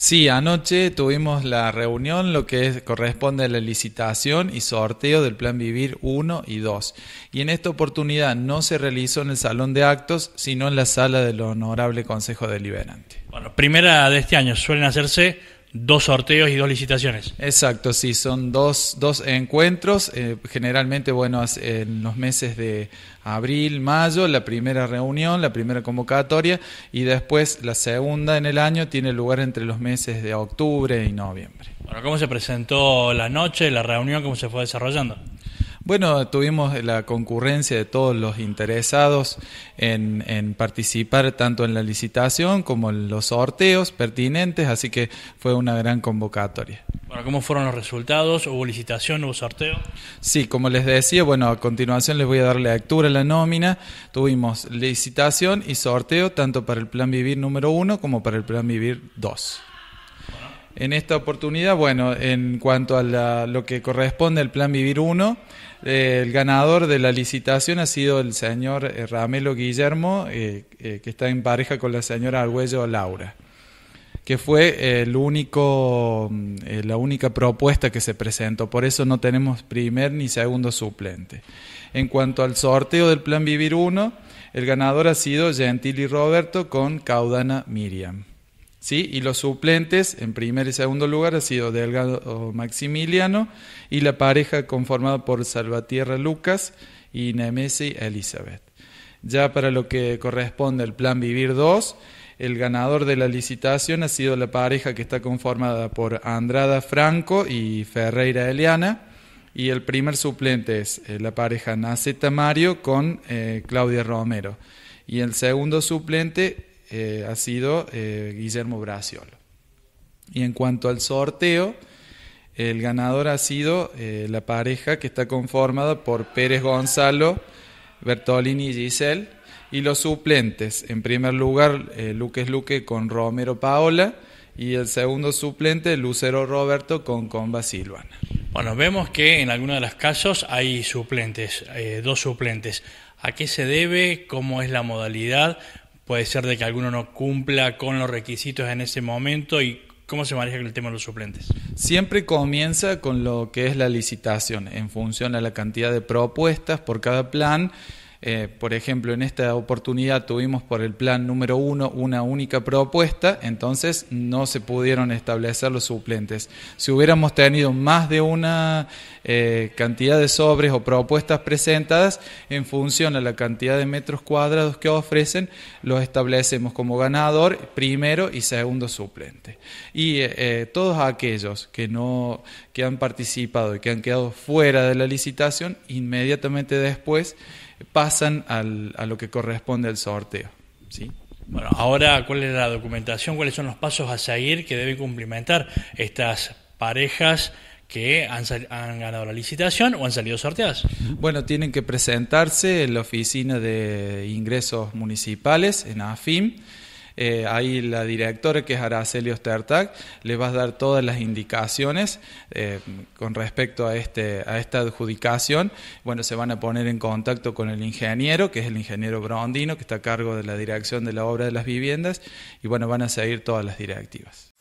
Sí, anoche tuvimos la reunión, lo que corresponde a la licitación y sorteo del Plan Vivir 1 y 2. Y en esta oportunidad no se realizó en el Salón de Actos, sino en la sala del Honorable Consejo Deliberante. Bueno, primera de este año, suelen hacerse dos sorteos y dos licitaciones. Exacto, sí, son dos, dos encuentros. Eh, generalmente, bueno, en los meses de abril, mayo, la primera reunión, la primera convocatoria, y después la segunda en el año tiene lugar entre los meses de octubre y noviembre. Bueno, ¿cómo se presentó la noche, la reunión, cómo se fue desarrollando? Bueno, tuvimos la concurrencia de todos los interesados en, participar tanto en la licitación como en los sorteos pertinentes, así que fue una gran convocatoria. Bueno, ¿cómo fueron los resultados? ¿Hubo licitación? ¿Hubo sorteo? Sí, como les decía, bueno, a continuación les voy a dar lectura a la nómina. Tuvimos licitación y sorteo tanto para el Plan Vivir número 1 como para el Plan Vivir 2 en esta oportunidad, bueno, en cuanto a lo que corresponde al Plan Vivir 1, eh, el ganador de la licitación ha sido el señor eh, Ramelo Guillermo, eh, que está en pareja con la señora Argüello Laura, que fue el único, mm, la única propuesta que se presentó. Por eso no tenemos primer ni segundo suplente. En cuanto al sorteo del Plan Vivir 1, el ganador ha sido Gentili Roberto con Caudana Miriam. Y los suplentes en primer y segundo lugar ha sido Delgado Maximiliano y la pareja conformada por Salvatierra Lucas y Nemesi Elizabeth. Ya para lo que corresponde al Plan Vivir 2, el ganador de la licitación ha sido la pareja que está conformada por Andrada Franco y Ferreira Eliana. Y el primer suplente es eh, la pareja Naceta Mario con eh, Claudia Romero. Y el segundo suplente eh, ha sido eh, Guillermo Braciol. Y en cuanto al sorteo, el ganador ha sido eh, la pareja que está conformada por Pérez Gonzalo, Bertolini y Giselle. Y los suplentes, en primer lugar, Luque Luque con Romero Paola. Y el segundo suplente, Lucero Roberto con Comba Silvana. Bueno, vemos que en algunos de los casos hay suplentes, dos suplentes. ¿A qué se debe? ¿Cómo es la modalidad? puede ser de que alguno no cumpla con los requisitos en ese momento y cómo se maneja el tema de los suplentes. Siempre comienza con lo que es la licitación, en función a la cantidad de propuestas por cada plan. Eh, por ejemplo, en esta oportunidad tuvimos por el plan número uno una única propuesta, entonces no se pudieron establecer los suplentes. Si hubiéramos tenido más de una eh, cantidad de sobres o propuestas presentadas, en función a la cantidad de metros cuadrados que ofrecen, los establecemos como ganador, primero y segundo suplente. Y eh, todos aquellos que no que han participado y que han quedado fuera de la licitación, inmediatamente después pasan pasan a lo que corresponde al sorteo. ¿sí? Bueno, ahora, ¿cuál es la documentación? ¿Cuáles son los pasos a seguir que deben cumplimentar estas parejas que han, han, ganado la licitación o han salido sorteadas? Bueno, tienen que presentarse en la oficina de ingresos municipales, en AFIM eh, ahí la directora, que es Araceli Ostertag, les va a dar todas las indicaciones eh, con respecto a, este, a esta adjudicación. Bueno, se van a poner en contacto con el ingeniero, que es el ingeniero Brondino, que está a cargo de la dirección de la obra de las viviendas, y bueno, van a seguir todas las directivas.